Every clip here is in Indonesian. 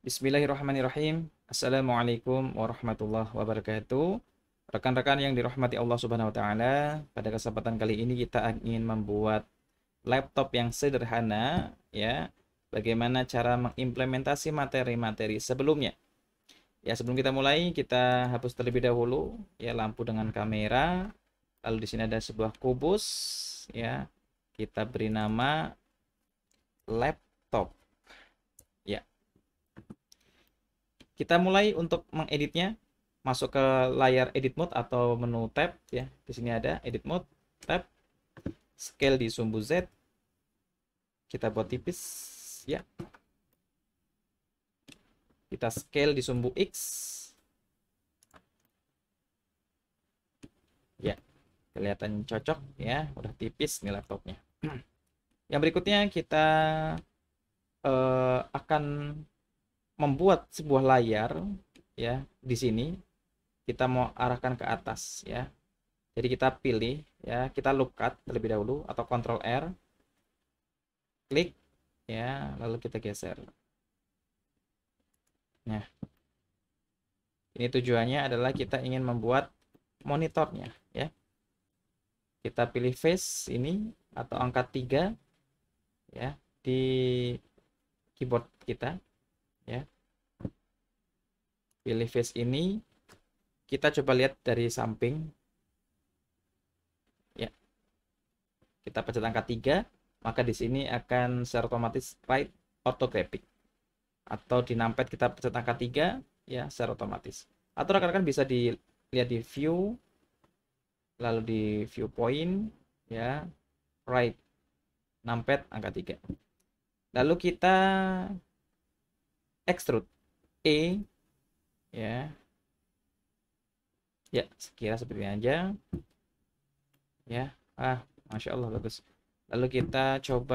Bismillahirrahmanirrahim. Assalamualaikum warahmatullahi wabarakatuh. Rekan-rekan yang dirahmati Allah Subhanahu wa taala, pada kesempatan kali ini kita ingin membuat laptop yang sederhana ya. Bagaimana cara mengimplementasi materi-materi sebelumnya. Ya, sebelum kita mulai, kita hapus terlebih dahulu ya lampu dengan kamera. Lalu di sini ada sebuah kubus ya. Kita beri nama laptop Kita mulai untuk mengeditnya masuk ke layar edit mode atau menu tab ya. Di sini ada edit mode, tab, scale di sumbu Z. Kita buat tipis ya. Kita scale di sumbu X. Ya, kelihatan cocok ya, udah tipis nih laptopnya. Yang berikutnya kita uh, akan membuat sebuah layar ya di sini kita mau arahkan ke atas ya jadi kita pilih ya kita lookat terlebih dahulu atau Ctrl R klik ya lalu kita geser nah ini tujuannya adalah kita ingin membuat monitornya ya kita pilih face ini atau angka 3 ya di keyboard kita ya pilih face ini kita coba lihat dari samping ya kita pencet angka 3 maka di sini akan secara otomatis right orthographic atau di numpad kita pencet angka 3 ya secara otomatis atau rekan-rekan bisa dilihat di view lalu di viewpoint ya right numpad angka 3 lalu kita extrude E ya ya sekira seperti ini aja ya ah masya Allah bagus lalu kita coba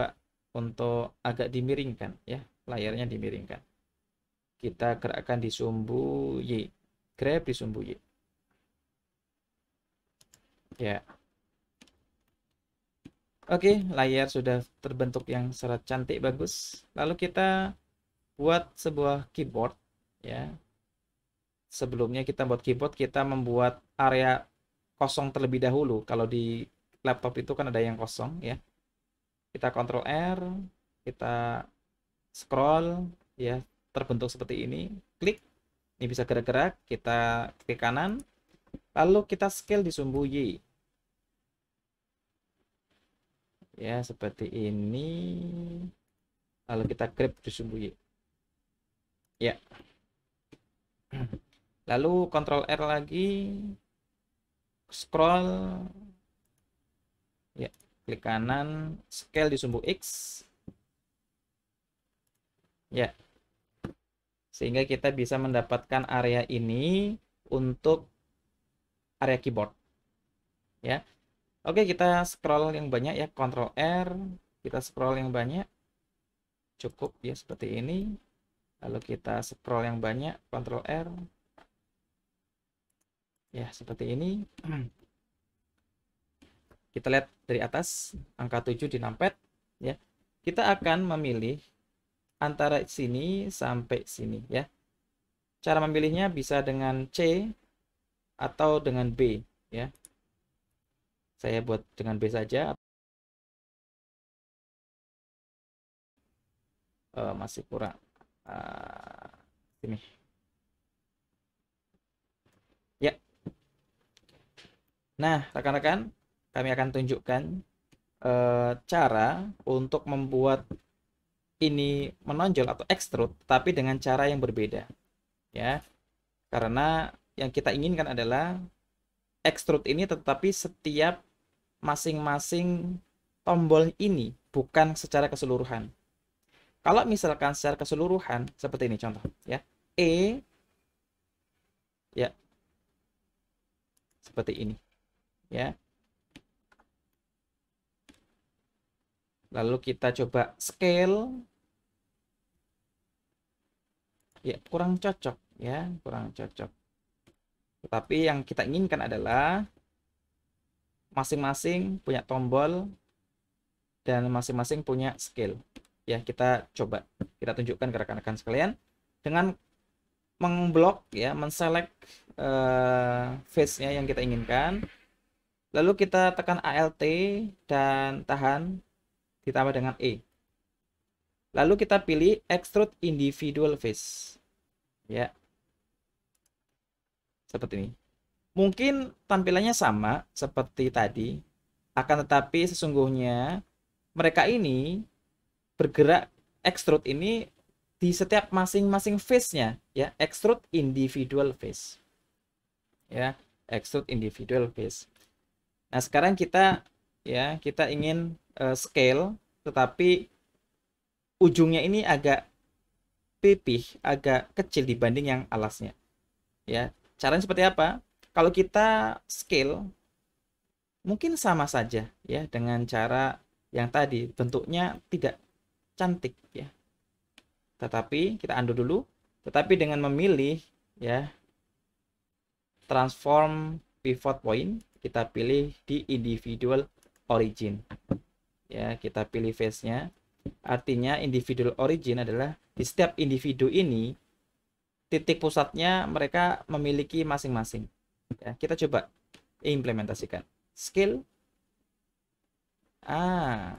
untuk agak dimiringkan ya layarnya dimiringkan kita gerakkan di sumbu Y grab di sumbu Y ya Oke, layar sudah terbentuk yang sangat cantik bagus. Lalu kita buat sebuah keyboard ya sebelumnya kita buat keyboard kita membuat area kosong terlebih dahulu kalau di laptop itu kan ada yang kosong ya kita kontrol R kita scroll ya terbentuk seperti ini klik ini bisa gerak-gerak kita klik kanan lalu kita scale di sumbu Y ya seperti ini lalu kita grip di sumbu Y ya lalu Ctrl R lagi scroll ya klik kanan scale di sumbu X ya sehingga kita bisa mendapatkan area ini untuk area keyboard ya oke kita scroll yang banyak ya Ctrl R kita scroll yang banyak cukup ya seperti ini lalu kita scroll yang banyak Ctrl R ya seperti ini kita lihat dari atas angka 7 di numpad ya kita akan memilih antara sini sampai sini ya cara memilihnya bisa dengan C atau dengan B ya saya buat dengan B saja uh, masih kurang uh, sini Nah, rekan-rekan, kami akan tunjukkan e, cara untuk membuat ini menonjol atau extrude, tapi dengan cara yang berbeda. Ya, karena yang kita inginkan adalah extrude ini tetapi setiap masing-masing tombol ini bukan secara keseluruhan. Kalau misalkan secara keseluruhan seperti ini contoh ya. E ya seperti ini ya. Lalu kita coba scale. Ya, kurang cocok ya, kurang cocok. Tetapi yang kita inginkan adalah masing-masing punya tombol dan masing-masing punya scale. Ya, kita coba kita tunjukkan ke rekan-rekan sekalian dengan mengblok ya, menselect uh, eh, face-nya yang kita inginkan Lalu kita tekan ALT dan tahan ditambah dengan E. Lalu kita pilih extrude individual face. Ya. Seperti ini. Mungkin tampilannya sama seperti tadi, akan tetapi sesungguhnya mereka ini bergerak extrude ini di setiap masing-masing face-nya ya, extrude individual face. Ya, extrude individual face. Nah, sekarang kita ya, kita ingin uh, scale tetapi ujungnya ini agak pipih, agak kecil dibanding yang alasnya. Ya, caranya seperti apa? Kalau kita scale mungkin sama saja ya dengan cara yang tadi, bentuknya tidak cantik ya. Tetapi kita undo dulu, tetapi dengan memilih ya transform pivot point kita pilih di individual origin ya kita pilih face nya artinya individual origin adalah di setiap individu ini titik pusatnya mereka memiliki masing-masing ya kita coba implementasikan skill ah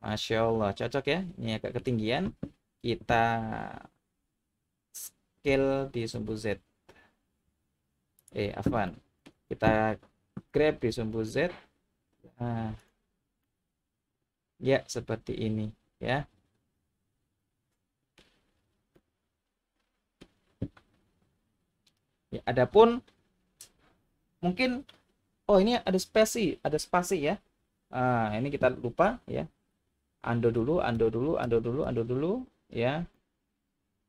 Masya Allah cocok ya ini agak ketinggian kita skill di sumbu Z eh afwan kita grab di sumbu Z nah, ya seperti ini ya ya adapun mungkin oh ini ada spasi ada spasi ya nah, ini kita lupa ya ando dulu ando dulu ando dulu ando dulu ya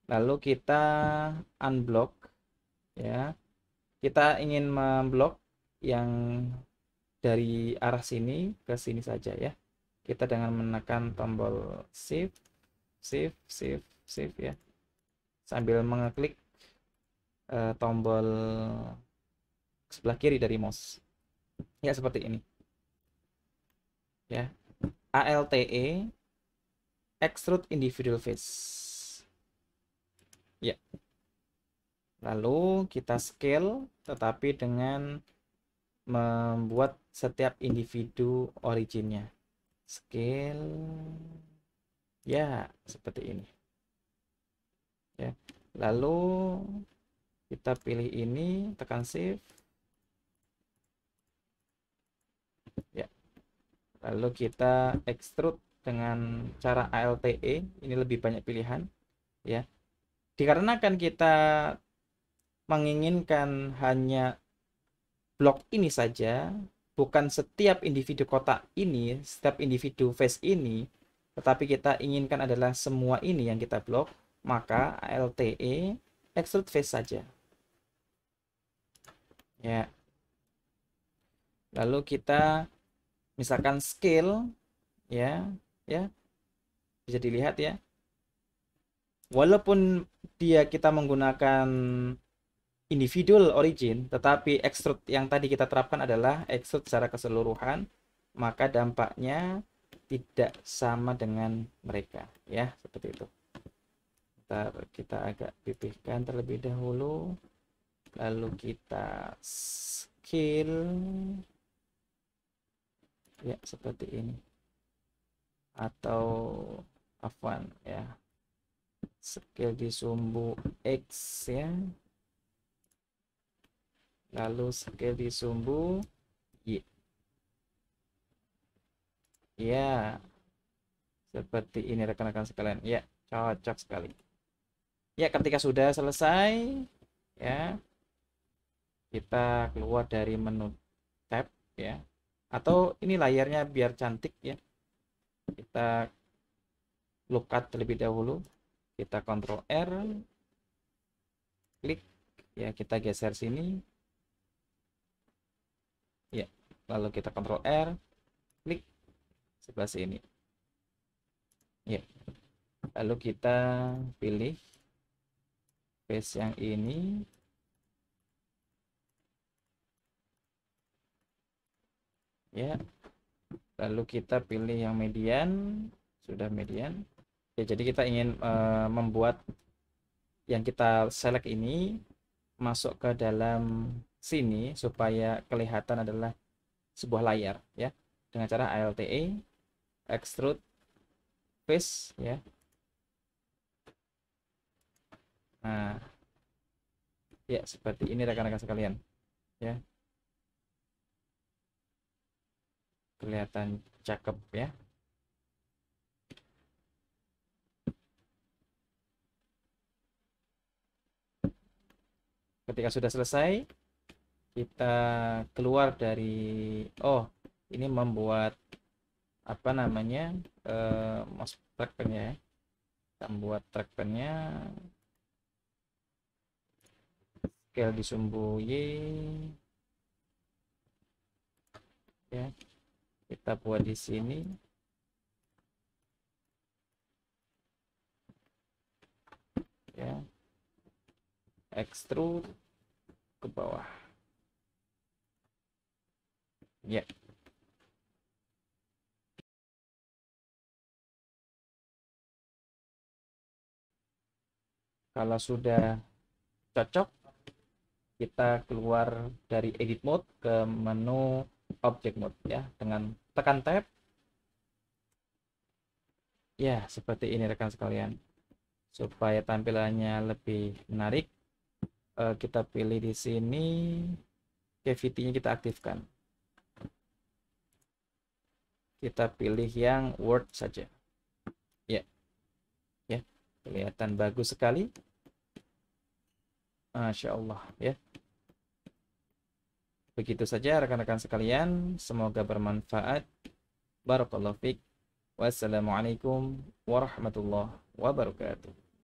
lalu kita unblock ya kita ingin memblok yang dari arah sini ke sini saja ya kita dengan menekan tombol shift shift shift shift ya sambil mengeklik uh, tombol sebelah kiri dari mouse ya seperti ini ya ALTE extrude individual face ya Lalu kita scale tetapi dengan membuat setiap individu originnya. Scale ya seperti ini. Ya. Lalu kita pilih ini, tekan shift. Ya. Lalu kita extrude dengan cara ALTE. Ini lebih banyak pilihan, ya. Dikarenakan kita menginginkan hanya blok ini saja, bukan setiap individu kotak ini, setiap individu face ini, tetapi kita inginkan adalah semua ini yang kita blok, maka LTE extrude face saja. Ya. Lalu kita misalkan scale ya, ya. Bisa dilihat ya. Walaupun dia kita menggunakan individual origin, tetapi extrude yang tadi kita terapkan adalah extrude secara keseluruhan, maka dampaknya tidak sama dengan mereka, ya seperti itu. Ntar kita agak pipihkan terlebih dahulu, lalu kita skill, ya seperti ini, atau afwan ya, skill di sumbu x ya, lalu sekali sumbu y ya iya. seperti ini rekan-rekan sekalian ya cocok sekali ya ketika sudah selesai ya kita keluar dari menu tab ya atau ini layarnya biar cantik ya kita lookat terlebih dahulu kita kontrol R klik ya kita geser sini lalu kita kontrol R klik sebelah sini ya lalu kita pilih face yang ini ya lalu kita pilih yang median sudah median ya jadi kita ingin uh, membuat yang kita select ini masuk ke dalam sini supaya kelihatan adalah sebuah layar ya dengan cara ALTE extrude face ya. Nah, ya seperti ini rekan-rekan sekalian ya. Kelihatan cakep ya. Ketika sudah selesai, kita keluar dari oh ini membuat apa namanya eh, mas trackpadnya ya kita buat trackpadnya scale di sumbu Y ya kita buat di sini ya extrude ke bawah Ya. Kalau sudah cocok, kita keluar dari edit mode ke menu object mode ya dengan tekan tab. Ya, seperti ini rekan sekalian. Supaya tampilannya lebih menarik, eh, kita pilih di sini cavity-nya kita aktifkan kita pilih yang Word saja. Ya. Ya, kelihatan bagus sekali. Masya Allah, ya. Begitu saja rekan-rekan sekalian, semoga bermanfaat. Barakallahu fiqh Wassalamualaikum warahmatullahi wabarakatuh.